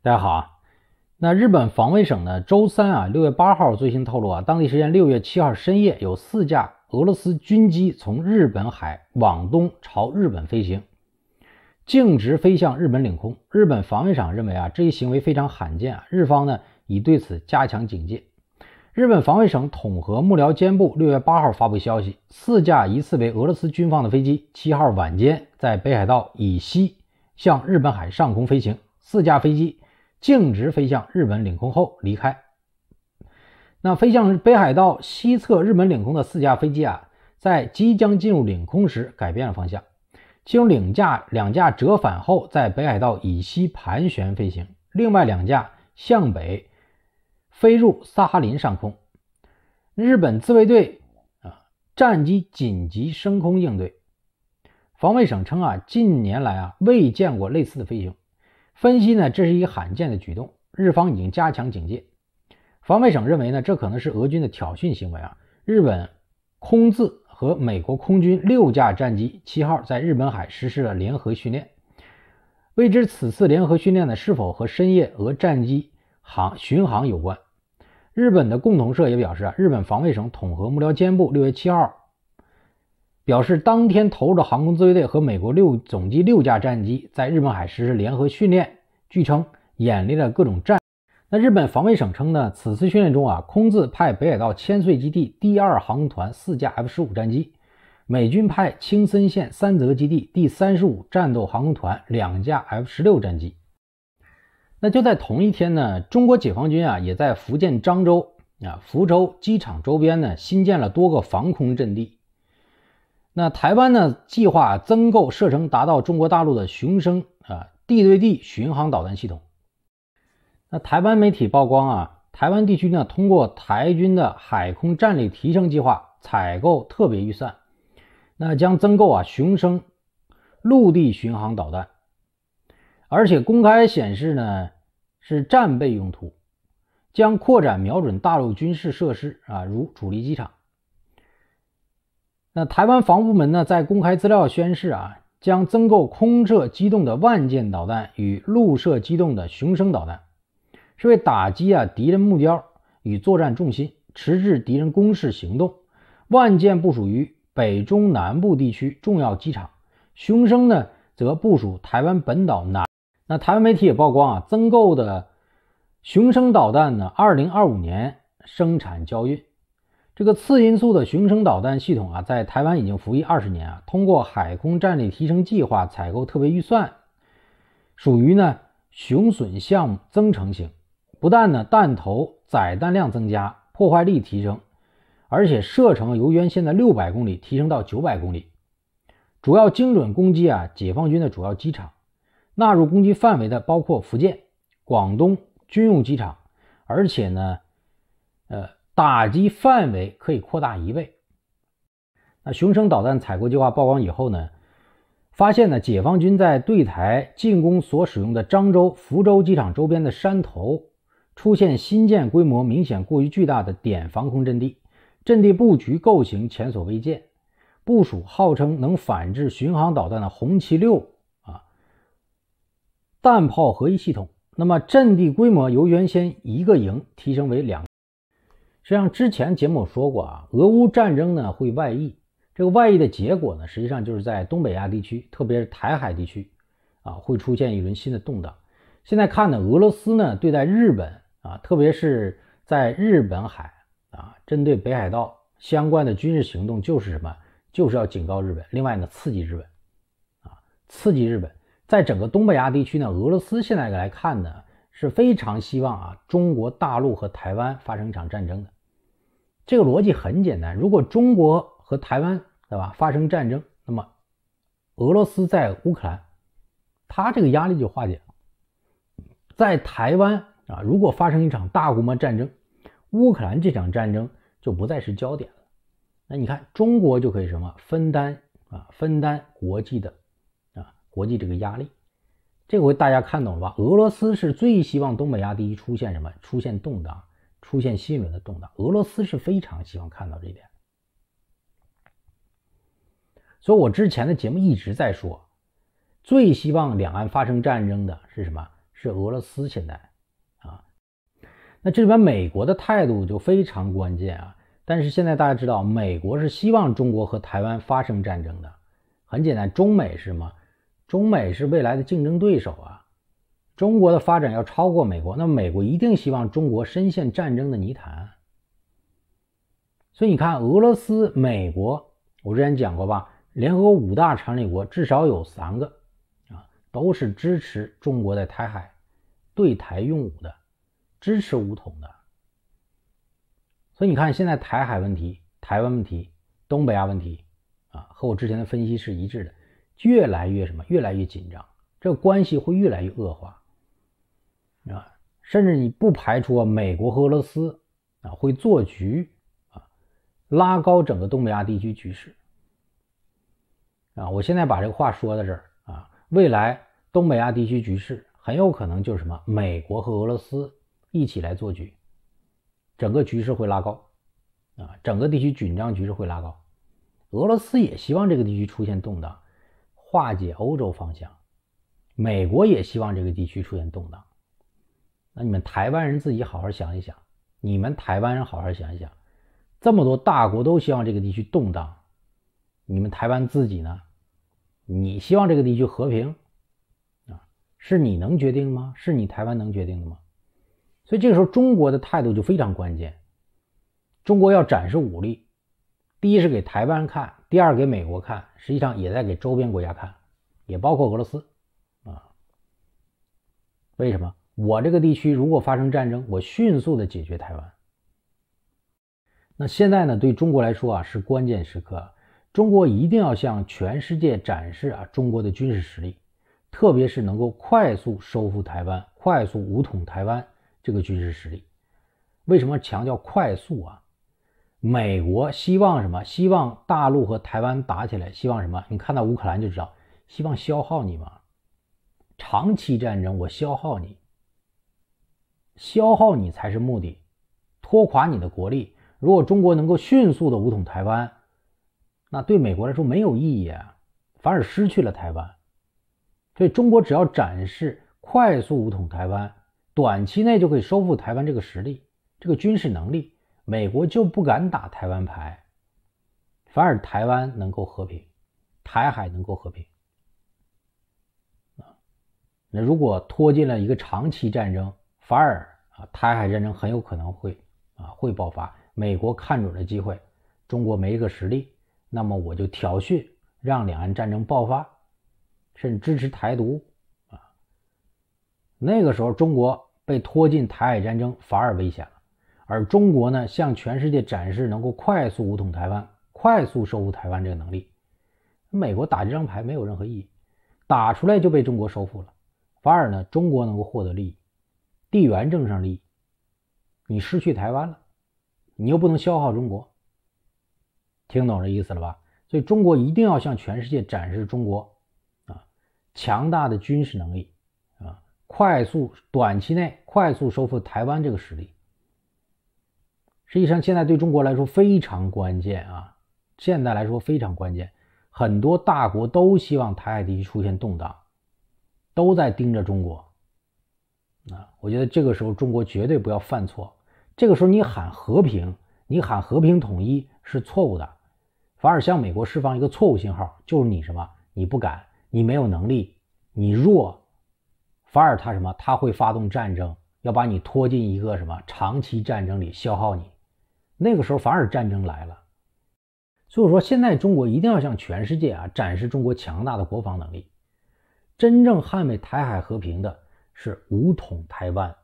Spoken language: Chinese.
大家好啊，那日本防卫省呢？周三啊，六月八号最新透露啊，当地时间六月七号深夜，有四架俄罗斯军机从日本海往东朝日本飞行，径直飞向日本领空。日本防卫省认为啊，这一行为非常罕见啊，日方呢已对此加强警戒。日本防卫省统合幕僚监部六月八号发布消息，四架疑似为俄罗斯军方的飞机，七号晚间在北海道以西向日本海上空飞行，四架飞机。径直飞向日本领空后离开。那飞向北海道西侧日本领空的四架飞机啊，在即将进入领空时改变了方向，其中两架两架折返后在北海道以西盘旋飞行，另外两架向北飞入萨哈林上空。日本自卫队啊战机紧急升空应对。防卫省称啊近年来啊未见过类似的飞行。分析呢，这是一罕见的举动，日方已经加强警戒。防卫省认为呢，这可能是俄军的挑衅行为啊。日本空自和美国空军六架战机七号在日本海实施了联合训练，未知此次联合训练呢是否和深夜俄战机航巡航有关。日本的共同社也表示啊，日本防卫省统合幕僚监部六月七号。表示当天投入的航空自卫队和美国六总计六架战机在日本海实施联合训练，据称演练了各种战。那日本防卫省称呢，此次训练中啊，空自派北海道千岁基地第二航空团四架 F 十五战机，美军派青森县三泽基地第三十五战斗航空团两架 F 十六战机。那就在同一天呢，中国解放军啊也在福建漳州啊福州机场周边呢新建了多个防空阵地。那台湾呢，计划增购射程达到中国大陆的雄升啊地对地巡航导弹系统。那台湾媒体曝光啊，台湾地区呢通过台军的海空战力提升计划采购特别预算，那将增购啊雄升陆地巡航导弹，而且公开显示呢是战备用途，将扩展瞄准大陆军事设施啊，如主力机场。那台湾防务部门呢，在公开资料宣示啊，将增购空射机动的万箭导弹与陆射机动的雄升导弹，是为打击啊敌人目标与作战重心，迟滞敌人攻势行动。万箭部署于北中南部地区重要机场，雄升呢则部署台湾本岛南。那台湾媒体也曝光啊，增购的雄升导弹呢，二零二五年生产交运。这个次音速的巡程导弹系统啊，在台湾已经服役二十年啊。通过海空战力提升计划采购特别预算，属于呢雄隼项目增程型。不但呢弹头载弹量增加，破坏力提升，而且射程由原先的六百公里提升到九百公里。主要精准攻击啊解放军的主要机场，纳入攻击范围的包括福建、广东军用机场，而且呢，呃。打击范围可以扩大一倍。那雄升导弹采购计划曝光以后呢，发现呢，解放军在对台进攻所使用的漳州、福州机场周边的山头出现新建规模明显过于巨大的点防空阵地，阵地布局构型前所未见，部署号称能反制巡航导弹的红旗六啊弹炮合一系统。那么阵地规模由原先一个营提升为两。实际上，之前节目说过啊，俄乌战争呢会外溢，这个外溢的结果呢，实际上就是在东北亚地区，特别是台海地区，啊，会出现一轮新的动荡。现在看呢，俄罗斯呢对待日本啊，特别是在日本海啊，针对北海道相关的军事行动，就是什么，就是要警告日本，另外呢刺激日本，啊，刺激日本，在整个东北亚地区呢，俄罗斯现在来看呢是非常希望啊，中国大陆和台湾发生一场战争的。这个逻辑很简单，如果中国和台湾对吧发生战争，那么俄罗斯在乌克兰，他这个压力就化解了。在台湾啊，如果发生一场大规模战争，乌克兰这场战争就不再是焦点了。那你看，中国就可以什么分担啊分担国际的啊国际这个压力，这回大家看懂了吧？俄罗斯是最希望东北亚地区出现什么？出现动荡。出现新一轮的动荡，俄罗斯是非常希望看到这一点。所以我之前的节目一直在说，最希望两岸发生战争的是什么？是俄罗斯。现在，啊，那这里边美国的态度就非常关键啊。但是现在大家知道，美国是希望中国和台湾发生战争的。很简单，中美是什么？中美是未来的竞争对手啊。中国的发展要超过美国，那么美国一定希望中国深陷战争的泥潭。所以你看，俄罗斯、美国，我之前讲过吧，联合国五大常任国至少有三个啊，都是支持中国在台海对台用武的，支持武统的。所以你看，现在台海问题、台湾问题、东北亚问题啊，和我之前的分析是一致的，越来越什么？越来越紧张，这关系会越来越恶化。啊，甚至你不排除啊，美国和俄罗斯啊会做局啊，拉高整个东北亚地区局势。啊，我现在把这个话说到这儿啊，未来东北亚地区局势很有可能就是什么，美国和俄罗斯一起来做局，整个局势会拉高，啊，整个地区紧张局势会拉高。俄罗斯也希望这个地区出现动荡，化解欧洲方向；美国也希望这个地区出现动荡。那你们台湾人自己好好想一想，你们台湾人好好想一想，这么多大国都希望这个地区动荡，你们台湾自己呢？你希望这个地区和平啊？是你能决定吗？是你台湾能决定的吗？所以这个时候中国的态度就非常关键。中国要展示武力，第一是给台湾看，第二给美国看，实际上也在给周边国家看，也包括俄罗斯啊。为什么？我这个地区如果发生战争，我迅速的解决台湾。那现在呢？对中国来说啊，是关键时刻，中国一定要向全世界展示啊中国的军事实力，特别是能够快速收复台湾、快速武统台湾这个军事实力。为什么强调快速啊？美国希望什么？希望大陆和台湾打起来，希望什么？你看到乌克兰就知道，希望消耗你嘛，长期战争我消耗你。消耗你才是目的，拖垮你的国力。如果中国能够迅速的武统台湾，那对美国来说没有意义啊，反而失去了台湾。所以，中国只要展示快速武统台湾，短期内就可以收复台湾这个实力、这个军事能力，美国就不敢打台湾牌，反而台湾能够和平，台海能够和平。啊，那如果拖进了一个长期战争？反而啊，台海战争很有可能会啊会爆发。美国看准了机会，中国没这个实力，那么我就挑衅，让两岸战争爆发，甚至支持台独啊。那个时候，中国被拖进台海战争反而危险了，而中国呢，向全世界展示能够快速武统台湾、快速收复台湾这个能力。美国打这张牌没有任何意义，打出来就被中国收复了，反而呢，中国能够获得利益。地缘政治上利益，你失去台湾了，你又不能消耗中国，听懂这意思了吧？所以中国一定要向全世界展示中国啊强大的军事能力啊，快速短期内快速收复台湾这个实力。实际上现在对中国来说非常关键啊，现在来说非常关键，很多大国都希望台海地区出现动荡，都在盯着中国。啊，我觉得这个时候中国绝对不要犯错。这个时候你喊和平，你喊和平统一是错误的，反而向美国释放一个错误信号，就是你什么，你不敢，你没有能力，你弱，反而他什么，他会发动战争，要把你拖进一个什么长期战争里消耗你。那个时候反而战争来了。所以说，现在中国一定要向全世界啊展示中国强大的国防能力，真正捍卫台海和平的。是武统台湾。